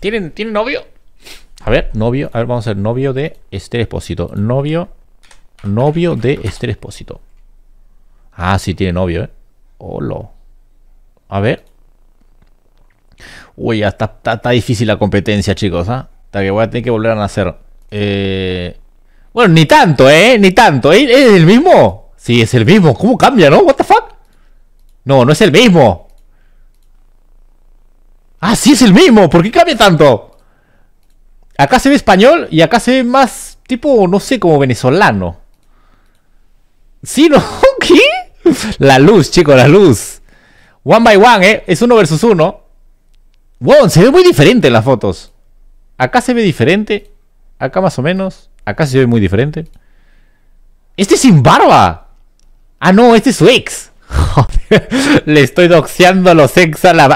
¿Tienen, ¿Tiene novio? A ver, novio. A ver, vamos a ver. Novio de Esther Espósito. Novio. Novio de Esther Espósito. Ah, sí, tiene novio, ¿eh? Hola A ver. Uy, hasta, está, difícil la competencia, chicos. ¿ah? Hasta que voy a tener que volver a nacer. Eh... Bueno, ni tanto, ¿eh? Ni tanto. ¿eh? ¿Es el mismo? Sí, es el mismo. ¿Cómo cambia, no? ¿What the fuck? No, no es el mismo. Ah, es el mismo. ¿Por qué cambia tanto? Acá se ve español y acá se ve más tipo, no sé, como venezolano. ¿Sí, no? ¿Qué? La luz, chicos, la luz. One by one, ¿eh? Es uno versus uno. Wow, se ve muy diferente en las fotos. Acá se ve diferente. Acá más o menos. Acá se ve muy diferente. Este es sin barba. Ah, no, este es su ex le estoy doxeando los ex a la,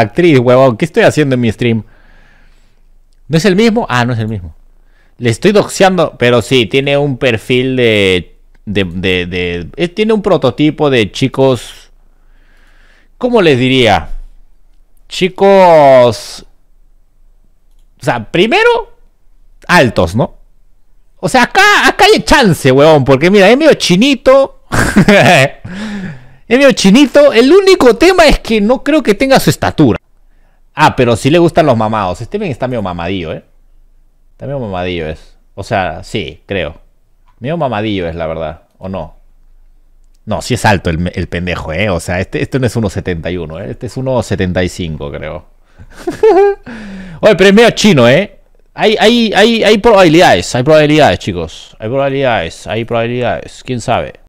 actriz, huevón. ¿Qué estoy haciendo en mi stream? ¿No es el mismo? Ah, no es el mismo. Le estoy doxeando, pero sí, tiene un perfil de. de, de, eh, tiene un prototipo de chicos. ¿Cómo les diría? Chicos. O sea, primero, altos, ¿no? O sea, acá, acá hay chance, huevón, porque mira, es medio chinito. Es medio chinito. El único tema es que no creo que tenga su estatura. Ah, pero sí le gustan los mamados. Este bien está medio mamadillo, ¿eh? Está medio mamadillo es. O sea, sí, creo. Medio mamadillo es, la verdad. ¿O no? No, sí es alto el, pendejo, ¿eh? O sea, este, este no es 1.71, ¿eh? Este es 1.75, creo. Oye, pero es medio chino, ¿eh? Hay, hay, hay, hay probabilidades, hay probabilidades, chicos. Hay probabilidades, hay probabilidades. ¿Quién sabe?